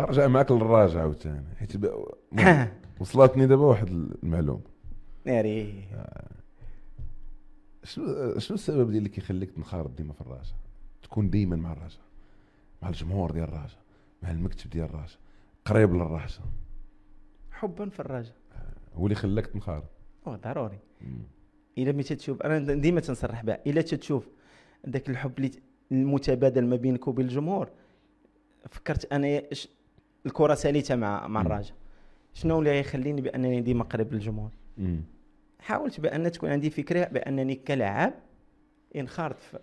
ارجع معك للراجع عاوتاني حيت وصلتني دابا واحد المعلومه آه، ناري شنو شنو السبب ديال اللي كيخليك تنخرط ديما في الراجا تكون ديما مع الراجا مع الجمهور ديال الراجا مع المكتب ديال الراجا قريب للراجا حبا في الراجا آه، هو اللي خلاك تنخرط اه ضروري الا ما تشوف انا ديما تنصرح بها الا تشوف ذاك الحب اللي المتبادل ما بينك وبين الجمهور فكرت انا الكره سالته مع مع الرجاء شنو اللي يخليني بانني ديما قريب للجمهور حاولت بان تكون عندي فكره بانني كلاعب انخرط في,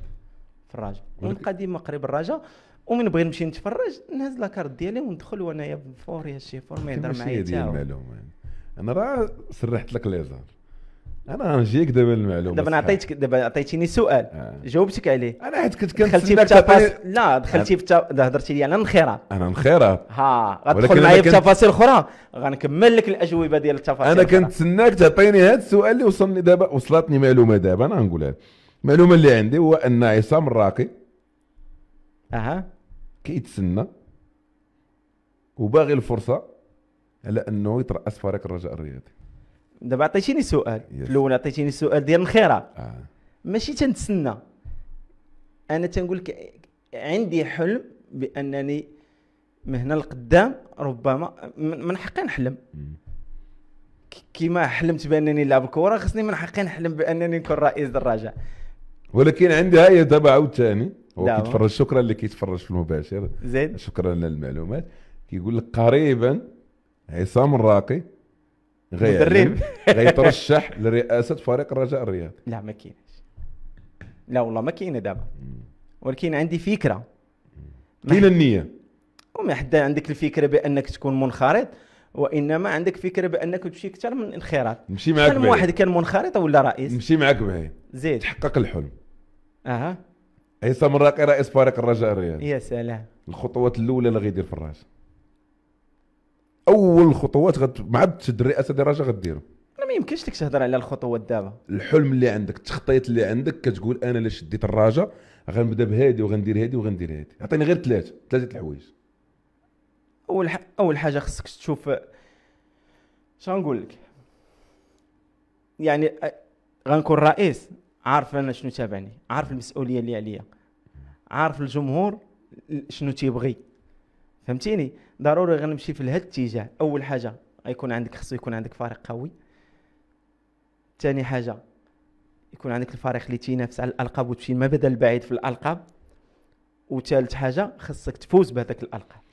في الرجاء ونبقى ديما قريب الرجاء ومن بغيت نمشي نتفرج نهز لاكارت ديالي وندخل وانايا فور يا شي فور ما يهضر معايا حتى انا راه سرحت لك ليزار انا غنجيك دابا المعلومه دابا انا عطيتك دابا عطيتيني سؤال آه. جاوبتك عليه انا حيت كنت كنت في تفاصيل لا دخلتي في بتا... هضرتي لي على النخيره انا النخيره ها غتدخل معايا في تفاصيل اخرى غنكمل لك الاجوبه ديال التفاصيل انا كنتسناك تعطيني هذا السؤال اللي وصلني دابا وصلتني معلومه دابا انا غنقولها المعلومه اللي عندي هو ان عصام الراقي اها كيتسنى وباغي الفرصه على انه يترأس فريق الرجاء الرياضي دابا عطيتيني سؤال في الاول عطيتيني السؤال ديال الخيره آه. ماشي تنتسنى انا تنقول لك عندي حلم بانني من هنا لقدام ربما من حقي نحلم كيما حلمت بانني نلعب الكره خصني من حقي نحلم بانني نكون رئيس دراجه ولكن عندي هي دابا عاوتاني هو كيتفرج شكرا اللي كيتفرج في المباشر زيد شكرا للمعلومات كيقول لك قريبا عصام الراقي غيعلم غيترشح لرئاسه فريق الرجاء الرياضي لا ما كاينش لا والله ما كاينه دابا ولكن عندي فكره كاينه النيه وما حدا عندك الفكره بانك تكون منخرط وانما عندك فكره بانك تمشي اكثر من انخراط مشي معاك بعيد واحد كان منخرط ولا رئيس مشي معاك بعيد زيد تحقق الحلم اها عصام الراقي رئيس فريق الرجاء الرياضي يا سلام الخطوات الاولى اللي غيدير في الرجاء اول خطوات غد... مع الرئاسه رئاسه درجه غديرهم انا ما يمكنش لك تهضر على الخطوات دابا الحلم اللي عندك التخطيط اللي عندك كتقول انا الا شديت الراجه غنبدا بهادي وغندير هادي وغندير هادي عطيني غير ثلاثه ثلاثه الحوايج اول ح... اول حاجه خصك تشوف نقول لك يعني غنكون رئيس عارف انا شنو تابعني عارف المسؤوليه اللي عليا عارف الجمهور شنو تيبغي فهمتيني ضروري غنمشي في هاد الاتجاه اول حاجه غيكون عندك خصو يكون عندك فريق قوي ثاني حاجه يكون عندك الفريق اللي تينافس على الالقاب وتمشي بدا البعيد في الالقاب وثالث حاجه خصك تفوز بهذاك الالقاب